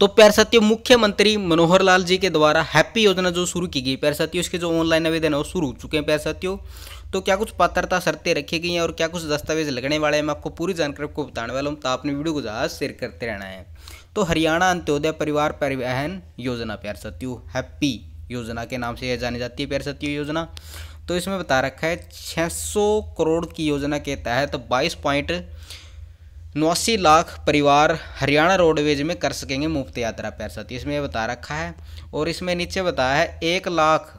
तो साथियों मुख्यमंत्री मनोहर लाल जी के द्वारा हैप्पी योजना जो शुरू की गई साथियों इसके जो ऑनलाइन आवेदन है वो शुरू हो चुके हैं साथियों तो क्या कुछ पात्रता शर्तें रखी गई हैं और क्या कुछ दस्तावेज लगने वाले हैं मैं आपको पूरी जानकारी आपको बताने वाला हूँ तो आपने वीडियो को ज़्यादा शेयर करते रहना है तो हरियाणा अंत्योदय परिवार परिवहन योजना प्यार साथियों हैप्पी योजना के नाम से यह जानी जाती है प्यार सत्यु योजना तो इसमें बता रखा है छः करोड़ की योजना के तहत बाईस पॉइंट नवासी लाख परिवार हरियाणा रोडवेज में कर सकेंगे मुफ्त यात्रा पैर साथी इसमें बता रखा है और इसमें नीचे बताया है एक लाख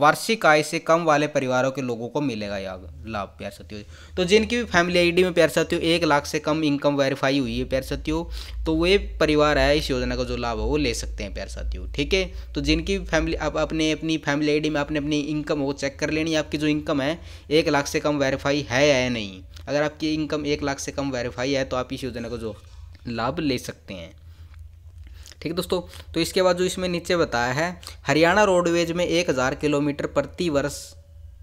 वार्षिक आय से कम वाले परिवारों के लोगों को मिलेगा यह लाभ प्यार सत्यो तो जिनकी भी फैमिली आईडी में प्यार सत्यो एक लाख से कम इनकम वेरीफाई हुई है प्यार सत्यो तो वे परिवार है इस योजना का जो लाभ है वो ले सकते हैं प्यार साथियों ठीक है तो जिनकी फैमिली आप अपने अपनी फैमिली आईडी में अपने अपनी इनकम वो चेक कर लेनी आपकी जो इनकम है एक लाख से कम वेरीफाई है या नहीं अगर आपकी इनकम एक लाख से कम वेरीफाई है तो आप इस योजना का जो लाभ ले सकते हैं ठीक है दोस्तों तो इसके बाद जो इसमें नीचे बताया है हरियाणा रोडवेज में एक हज़ार किलोमीटर प्रति वर्ष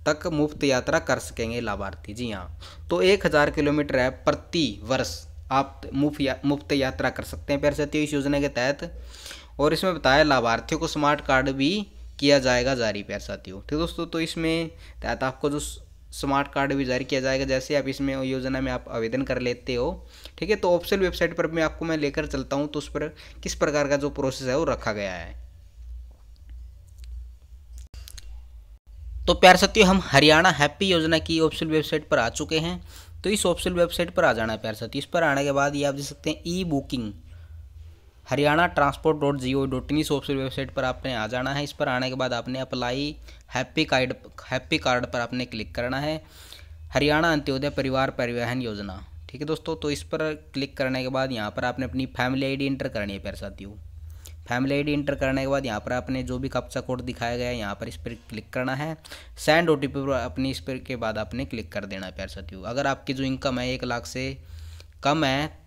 तक मुफ्त यात्रा कर सकेंगे लाभार्थी जी हाँ तो एक हज़ार किलोमीटर है प्रति वर्ष आप मुफ्त या, मुफ्त यात्रा कर सकते हैं पैरसती इस योजना के तहत और इसमें बताया लाभार्थियों को स्मार्ट कार्ड भी किया जाएगा जारी पैर साथियों ठीक दोस्तों तो इसमें तहत आपको जो स्मार्ट कार्ड भी जारी किया जाएगा जैसे आप इसमें योजना में आप आवेदन कर लेते हो ठीक है तो ऑप्शन वेबसाइट पर मैं आपको मैं लेकर चलता हूँ तो उस पर किस प्रकार का जो प्रोसेस है वो रखा गया है तो प्यार साथियों हम हरियाणा हैप्पी योजना की ऑप्शन वेबसाइट पर आ चुके हैं तो इस ऑप्शन वेबसाइट पर आ जाना है प्यार साथियों इस पर आने के बाद ये आप देख सकते हैं e booking Haryana transport dot G O dot in इस वेबसाइट पर आपने आ जाना है इस पर आने के बाद आपने apply happy card happy card पर आपने क्लिक करना है हरियाणा अंत्योदय परिवार परिवहन योजना ठीक है दोस्तों तो इस पर क्लिक करने के बाद यहाँ पर आपने अपनी फैमिली आईडी एंटर करनी है प्यार साथियों फैमिली आईडी एंटर करने के बाद यहाँ पर आपने जो भी कप्चा कोड दिखाया गया है यहाँ पर इस पर क्लिक करना है सेंड ओ टी पर अपनी इस पर के बाद आपने क्लिक कर देना है प्यार साथियों अगर आपकी जो इनकम है एक लाख से कम है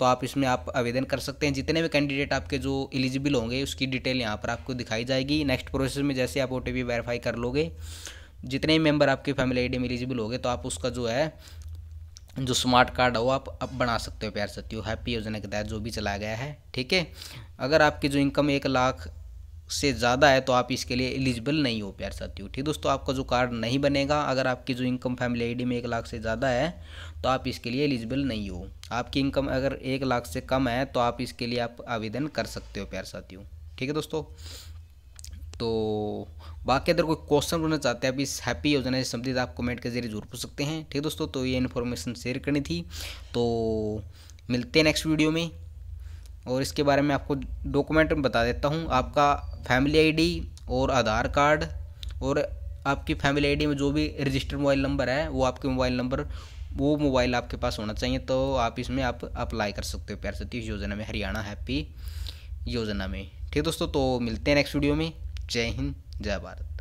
तो आप इसमें आप आवेदन कर सकते हैं जितने भी कैंडिडेट आपके जो एलिजिबल होंगे उसकी डिटेल यहाँ पर आपको दिखाई जाएगी नेक्स्ट प्रोसेस में जैसे आप ओ टी वेरीफाई कर लोगे जितने भी मेम्बर आपके फैमिली आई में एलिजिबल होंगे तो आप उसका जो है जो स्मार्ट कार्ड है वो आप अब बना सकते हो प्यार सत्यो हैप्पी योजना के तहत जो भी चलाया गया है ठीक है अगर आपकी जो इनकम एक लाख से ज़्यादा है तो आप इसके लिए एलिजिबल नहीं हो प्यार साथियों ठीक दोस्तों आपका जो कार्ड नहीं बनेगा अगर आपकी जो इनकम फैमिली आईडी में एक लाख से ज़्यादा है तो आप इसके लिए एलिजिबल नहीं हो आपकी इनकम अगर एक लाख से कम है तो आप इसके लिए आप आवेदन कर सकते हो प्यार साथियों ठीक है दोस्तों तो बाकी अगर कोई क्वेश्चन पूछना चाहते हैं आप इस हैप्पी योजना से संबंधित आप कमेंट के जरिए जरूर पूछ सकते हैं ठीक है दोस्तों तो ये इन्फॉर्मेशन शेयर करनी थी तो मिलते हैं नेक्स्ट वीडियो में और इसके बारे में आपको डॉक्यूमेंट बता देता हूँ आपका फैमिली आईडी और आधार कार्ड और आपकी फैमिली आईडी में जो भी रजिस्टर्ड मोबाइल नंबर है वो आपके मोबाइल नंबर वो मोबाइल आपके पास होना चाहिए तो आप इसमें आप अप्लाई कर सकते हो प्यार सतीश योजना में हरियाणा हैप्पी योजना में ठीक दोस्तों तो मिलते हैं नेक्स्ट वीडियो में जय हिंद जय भारत